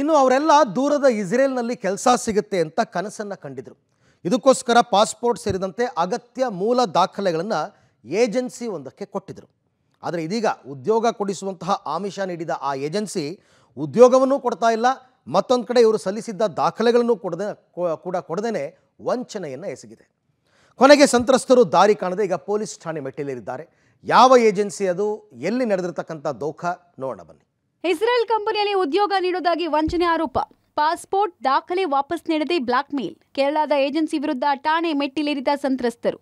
ಇನ್ನು ಅವರೆಲ್ಲ ದೂರದ ಇಸ್ರೇಲ್ನಲ್ಲಿ ಕೆಲಸ ಸಿಗುತ್ತೆ ಅಂತ ಕನಸನ್ನು ಕಂಡಿದ್ರು ಇದಕ್ಕೋಸ್ಕರ ಪಾಸ್ಪೋರ್ಟ್ ಸೇರಿದಂತೆ ಅಗತ್ಯ ಮೂಲ ದಾಖಲೆಗಳನ್ನು ಏಜೆನ್ಸಿ ಒಂದಕ್ಕೆ ಕೊಟ್ಟಿದ್ದರು ಆದರೆ ಇದೀಗ ಉದ್ಯೋಗ ಕೊಡಿಸುವಂತಹ ಆಮಿಷ ನೀಡಿದ ಆ ಏಜೆನ್ಸಿ ಉದ್ಯೋಗವನ್ನು ಕೊಡ್ತಾ ಇಲ್ಲ ಮತ್ತೊಂದು ಕಡೆ ಇವರು ಸಲ್ಲಿಸಿದ್ದ ದಾಖಲೆಗಳನ್ನು ಕೊಡದೆ ಕೂಡ ಕೊಡದೇನೆ ವಂಚನೆಯನ್ನು ಎಸಗಿದೆ ಕೊನೆಗೆ ಸಂತ್ರಸ್ತರು ದಾರಿ ಕಾಣದೆ ಈಗ ಪೊಲೀಸ್ ಠಾಣೆ ಮೆಟ್ಟಿಲೇರಿದ್ದಾರೆ ಯಾವ ಏಜೆನ್ಸಿ ಅದು ಎಲ್ಲಿ ನಡೆದಿರ್ತಕ್ಕಂಥ ದೋಖ ನೋಡೋಣ ಬನ್ನಿ ಇಸ್ರೇಲ್ ಕಂಪನಿಯಲ್ಲಿ ಉದ್ಯೋಗ ನೀಡುವುದಾಗಿ ವಂಚನೆ ಆರೋಪ ಪಾಸ್ಪೋರ್ಟ್ ದಾಖಲೆ ವಾಪಸ್ ನೀಡದೆ ಬ್ಲಾಕ್ಮೇಲ್ ಕೇರಳದ ಏಜೆನ್ಸಿ ವಿರುದ್ಧ ಠಾಣೆ ಮೆಟ್ಟಿಲೇರಿದ ಸಂತ್ರಸ್ತರು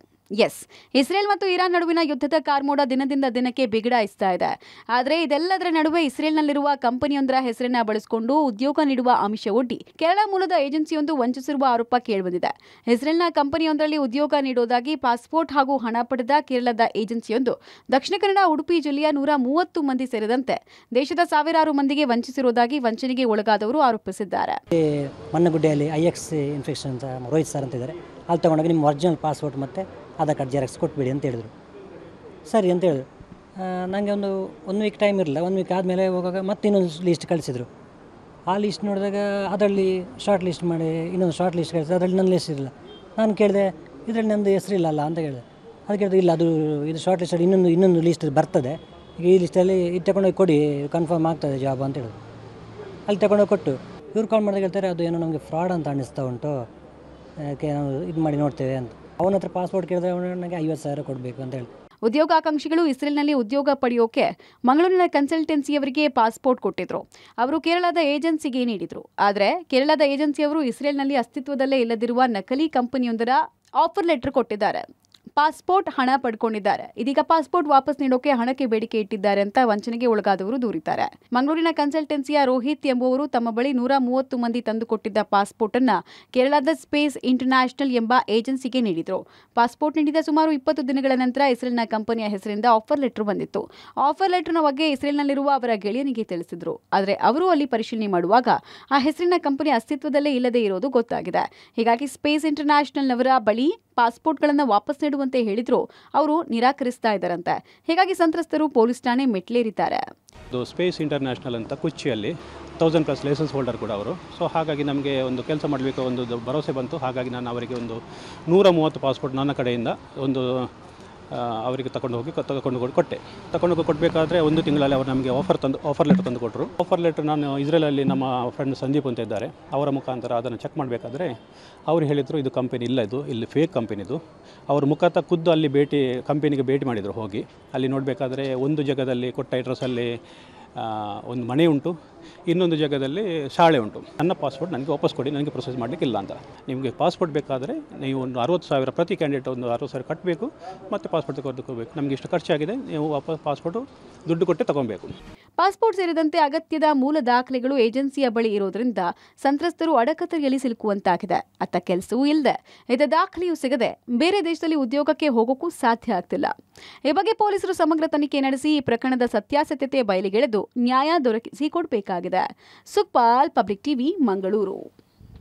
ಎಸ್ ಇಸ್ರೇಲ್ ಮತ್ತು ಇರಾನ್ ನಡುವಿನ ಯುದ್ಧದ ಕಾರ್ಮೋಡ ದಿನದಿಂದ ದಿನಕ್ಕೆ ಬಿಗಡಾಯಿಸ್ತಾ ಇದೆ ಆದರೆ ಇದೆಲ್ಲದರ ನಡುವೆ ಇಸ್ರೇಲ್ನಲ್ಲಿರುವ ಕಂಪನಿಯೊಂದರ ಹೆಸರನ್ನ ಬಳಸಿಕೊಂಡು ಉದ್ಯೋಗ ನೀಡುವ ಅಂಶವೊಡ್ಡಿ ಕೇರಳ ಮೂಲದ ಏಜೆನ್ಸಿಯೊಂದು ವಂಚಿಸಿರುವ ಆರೋಪ ಕೇಳಿಬಂದಿದೆ ಇಸ್ರೇಲ್ನ ಕಂಪನಿಯೊಂದರಲ್ಲಿ ಉದ್ಯೋಗ ನೀಡೋದಾಗಿ ಪಾಸ್ಪೋರ್ಟ್ ಹಾಗೂ ಹಣ ಪಡೆದ ಕೇರಳದ ಏಜೆನ್ಸಿಯೊಂದು ದಕ್ಷಿಣ ಕನ್ನಡ ಉಡುಪಿ ಜಿಲ್ಲೆಯ ನೂರ ಮೂವತ್ತು ಮಂದಿ ಸೇರಿದಂತೆ ದೇಶದ ಸಾವಿರಾರು ಮಂದಿಗೆ ವಂಚಿಸಿರುವುದಾಗಿ ವಂಚನೆಗೆ ಒಳಗಾದವರು ಆರೋಪಿಸಿದ್ದಾರೆ ಇನ್ಫೆಕ್ಷನ್ ರೋಹಿತ್ ಸರ್ ಅಂತಿದ್ದಾರೆ ಅಲ್ಲಿ ತಗೊಂಡಾಗ ನಿಮ್ಮ ಒರಿಜಿನಲ್ ಪಾಸ್ಪೋರ್ಟ್ ಮತ್ತೆ ಆಧಾರ್ ಕಾರ್ಡ್ ಜೆರಾಕ್ಸ್ ಕೊಟ್ಬಿಡಿ ಅಂತ ಹೇಳಿದರು ಸರಿ ಅಂತ ಹೇಳಿದ್ರು ನನಗೆ ಒಂದು ಒನ್ ವೀಕ್ ಟೈಮ್ ಇರಲಿಲ್ಲ ಒನ್ ವೀಕ್ ಆದಮೇಲೆ ಹೋಗಾಗ ಮತ್ತೆ ಇನ್ನೊಂದು ಲೀಸ್ಟ್ ಕಳಿಸಿದ್ರು ಆ ಲೀಸ್ಟ್ ನೋಡಿದಾಗ ಅದರಲ್ಲಿ ಶಾರ್ಟ್ ಲಿಸ್ಟ್ ಮಾಡಿ ಇನ್ನೊಂದು ಶಾರ್ಟ್ ಲಿಸ್ಟ್ ಕಳಿಸಿದ್ರು ಅದರಲ್ಲಿ ನನ್ನ ಲಿಸ್ಟ್ ಇರಲಿಲ್ಲ ನಾನು ಕೇಳಿದೆ ಇದರಲ್ಲಿ ನಮ್ಮದು ಹೆಸರಿಲ್ಲಲ್ಲ ಅಂತ ಹೇಳಿದೆ ಅದು ಕೇಳಿದೆ ಇಲ್ಲ ಅದು ಇದು ಶಾರ್ಟ್ ಲಿಸ್ಟಲ್ಲಿ ಇನ್ನೊಂದು ಇನ್ನೊಂದು ಲಿಸ್ಟ್ ಬರ್ತದೆ ಈಗ ಈ ಲಿಸ್ಟಲ್ಲಿ ಇದು ತಗೊಂಡೋಗಿ ಕೊಡಿ ಕನ್ಫರ್ಮ್ ಆಗ್ತದೆ ಜಾಬ್ ಅಂತ ಹೇಳಿದ್ರು ಅಲ್ಲಿ ತಗೊಂಡೋಗಿ ಕೊಟ್ಟು ಇವ್ರು ಕಾಲ್ ಮಾಡಿದಾಗ ಹೇಳ್ತಾರೆ ಅದು ಏನೋ ನಮಗೆ ಫ್ರಾಡ್ ಅಂತ ಅನ್ನಿಸ್ತಾ ಉಂಟು ಯಾಕೆ ನಾವು ಇದು ಮಾಡಿ ನೋಡ್ತೇವೆ ಅಂತ ಅವನ ಹತ್ರ ಪಾಸ್ಪೋರ್ಟ್ ಕೇಳಿದ್ರೆ ಐವತ್ತು ಸಾವಿರ ಕೊಡಬೇಕು ಅಂತ ಹೇಳಿ ಉದ್ಯೋಗಾಕಾಂಕ್ಷಿಗಳು ಇಸ್ರೇಲ್ನಲ್ಲಿ ಉದ್ಯೋಗ ಪಡೆಯೋಕೆ ಮಂಗಳೂರಿನ ಕನ್ಸಲ್ಟೆನ್ಸಿಯವರಿಗೆ ಪಾಸ್ಪೋರ್ಟ್ ಕೊಟ್ಟಿದ್ರು ಅವರು ಕೇರಳದ ಏಜೆನ್ಸಿಗೆ ನೀಡಿದ್ರು ಆದರೆ ಕೇರಳದ ಏಜೆನ್ಸಿಯವರು ಇಸ್ರೇಲ್ನಲ್ಲಿ ಅಸ್ತಿತ್ವದಲ್ಲೇ ಇಲ್ಲದಿರುವ ನಕಲಿ ಕಂಪನಿಯೊಂದರ ಆಫರ್ ಲೆಟರ್ ಕೊಟ್ಟಿದ್ದಾರೆ ಪಾಸ್ಪೋರ್ಟ್ ಹಣ ಪಡ್ಕೊಂಡಿದ್ದಾರೆ ಇದೀಗ ಪಾಸ್ಪೋರ್ಟ್ ವಾಪಸ್ ನೀಡೋಕೆ ಹಣಕ್ಕೆ ಬೇಡಿಕೆ ಇಟ್ಟಿದ್ದಾರೆ ಅಂತ ವಂಚನೆಗೆ ಒಳಗಾದವರು ದೂರಿದ್ದಾರೆ ಮಂಗಳೂರಿನ ಕನ್ಸಲ್ಟೆನ್ಸಿಯ ರೋಹಿತ್ ಎಂಬುವರು ತಮ್ಮ ಬಳಿ ನೂರ ಮೂವತ್ತು ಮಂದಿ ತಂದುಕೊಟ್ಟಿದ್ದ ಪಾಸ್ಪೋರ್ಟ್ ಅನ್ನ ಕೇರಳದ ಸ್ಪೇಸ್ ಇಂಟರ್ನ್ಯಾಷನಲ್ ಎಂಬ ಏಜೆನ್ಸಿಗೆ ನೀಡಿದ್ರು ಪಾಸ್ಪೋರ್ಟ್ ನೀಡಿದ ಸುಮಾರು ಇಪ್ಪತ್ತು ದಿನಗಳ ನಂತರ ಇಸ್ರೇಲ್ನ ಕಂಪನಿಯ ಹೆಸರಿಂದ ಆಫರ್ ಲೆಟರ್ ಬಂದಿತ್ತು ಆಫರ್ ಲೆಟರ್ನ ಬಗ್ಗೆ ಇಸ್ರೇಲ್ನಲ್ಲಿರುವ ಅವರ ಗೆಳೆಯನಿಗೆ ತಿಳಿಸಿದ್ರು ಆದರೆ ಅವರು ಅಲ್ಲಿ ಪರಿಶೀಲನೆ ಮಾಡುವಾಗ ಆ ಹೆಸರಿನ ಕಂಪನಿ ಅಸ್ತಿತ್ವದಲ್ಲೇ ಇಲ್ಲದೆ ಇರೋದು ಗೊತ್ತಾಗಿದೆ ಹೀಗಾಗಿ ಸ್ಪೇಸ್ ಇಂಟರ್ನ್ಯಾಷನಲ್ನವರ ಬಳಿ ಪಾಸ್ಪೋರ್ಟ್ಗಳನ್ನು ವಾಪಸ್ ನೀಡುವ ಮಾಡುವಂತೆ ಹೇಳಿದ್ರು ಅವರು ನಿರಾಕರಿಸ್ತಾ ಇದ್ದಾರಂತೆ ಹೀಗಾಗಿ ಸಂತ್ರಸ್ತರು ಪೊಲೀಸ್ ಠಾಣೆ ಮೆಟ್ಲೇರಿದ್ದಾರೆ ಸ್ಪೇಸ್ ಇಂಟರ್ನ್ಯಾಷನಲ್ ಅಂತ ಕುಚ್ಚಿಯಲ್ಲಿ ತೌಸಂಡ್ ಪ್ಲಸ್ ಲೈಸೆನ್ಸ್ ಹೋಲ್ಡರ್ ಕೂಡ ಅವರು ಸೊ ಹಾಗಾಗಿ ನಮಗೆ ಒಂದು ಕೆಲಸ ಮಾಡಬೇಕು ಒಂದು ಭರವಸೆ ಬಂತು ಹಾಗಾಗಿ ನಾನು ಅವರಿಗೆ ಒಂದು ನೂರ ಮೂವತ್ತು ಪಾಸ್ಪೋರ್ಟ್ ನನ್ನ ಕಡೆಯಿಂದ ಒಂದು ಅವರಿಗೆ ತಗೊಂಡು ಹೋಗಿ ತಗೊಂಡು ಹೋಗಿ ಕೊಟ್ಟೆ ತಗೊಂಡು ಹೋಗಿ ಕೊಡಬೇಕಾದ್ರೆ ಒಂದು ತಿಂಗಳಲ್ಲಿ ಅವರು ನಮಗೆ ಆಫರ್ ತಂದು ಆಫರ್ ಲೆಟರ್ ತಂದು ಕೊಟ್ಟರು ಆಫರ್ ಲೆಟರ್ ನಾನು ಇಸ್ರೇಲಲ್ಲಿ ನಮ್ಮ ಫ್ರೆಂಡ್ ಸಂದೀಪ್ ಅಂತ ಇದ್ದಾರೆ ಅವರ ಮುಖಾಂತರ ಅದನ್ನು ಚೆಕ್ ಮಾಡಬೇಕಾದ್ರೆ ಅವರು ಹೇಳಿದರು ಇದು ಕಂಪನಿ ಇಲ್ಲ ಇದು ಇಲ್ಲಿ ಫೇಕ್ ಕಂಪೆನಿದು ಅವ್ರ ಮುಖಾಂತರ ಖುದ್ದು ಅಲ್ಲಿ ಭೇಟಿ ಕಂಪನಿಗೆ ಭೇಟಿ ಮಾಡಿದರು ಹೋಗಿ ಅಲ್ಲಿ ನೋಡಬೇಕಾದ್ರೆ ಒಂದು ಜಾಗದಲ್ಲಿ ಕೊಟ್ಟ ಅಡ್ರೆಸ್ಸಲ್ಲಿ ಒಂದು ಮನೆ ಉಂಟು ಇನ್ನೊಂದು ಜಾಗದಲ್ಲಿ ಶಾಲೆ ಉಂಟು ನನ್ನ ಪಾಸ್ಪೋರ್ಟ್ ನನಗೆ ವಾಪಸ್ ಕೊಡಿ ನನಗೆ ಪ್ರೊಸೆಸ್ ಮಾಡಲಿಕ್ಕಿಲ್ಲ ಅಂತ ನಿಮಗೆ ಪಾಸ್ಪೋರ್ಟ್ ಬೇಕಾದರೆ ನೀವು ಒಂದು ಅರವತ್ತು ಸಾವಿರ ಪ್ರತಿ ಕ್ಯಾಂಡಿಡೇಟ್ ಒಂದು ಅರವತ್ತು ಸಾವಿರ ಕಟ್ಟಬೇಕು ಮತ್ತು ಪಾಸ್ಪೋರ್ಟ್ ತಗೊಂಡು ನಮಗೆ ಇಷ್ಟು ಖರ್ಚಾಗಿದೆ ನೀವು ವಾಪಸ್ ಪಾಸ್ಪೋರ್ಟ್ ದುಡ್ಡು ಕೊಟ್ಟೆ ತಗೊಬೇಕು ಪಾಸ್ಪೋರ್ಟ್ ಸೇರಿದಂತೆ ಅಗತ್ಯದ ಮೂಲ ದಾಖಲೆಗಳು ಏಜೆನ್ಸಿಯ ಬಳಿ ಇರೋದ್ರಿಂದ ಸಂತ್ರಸ್ತರು ಅಡಕತರಿಯಲ್ಲಿ ಸಿಲುಕುವಂತಾಗಿದೆ ಅತ್ತ ಕೆಲಸವೂ ಇಲ್ಲದೆ ಇದ ದಾಖಲೆಯೂ ಸಿಗದೆ ಬೇರೆ ದೇಶದಲ್ಲಿ ಉದ್ಯೋಗಕ್ಕೆ ಹೋಗೋಕ್ಕೂ ಸಾಧ್ಯ ಆಗ್ತಿಲ್ಲ ಈ ಬಗ್ಗೆ ಪೊಲೀಸರು ಸಮಗ್ರ ತನಿಖೆ ನಡೆಸಿ ಈ ಪ್ರಕರಣದ ಸತ್ಯಾಸತ್ಯತೆ ಬಯಲಿಗೆಳೆದು ನ್ಯಾಯ ದೊರಕಿಸಿ ಕೊಡಬೇಕು ಸುಖ ಸುಖ್ಪಾಲ್ ಪಬ್ಲಿಕ್ ಟಿವಿ ಮಂಗಳೂರು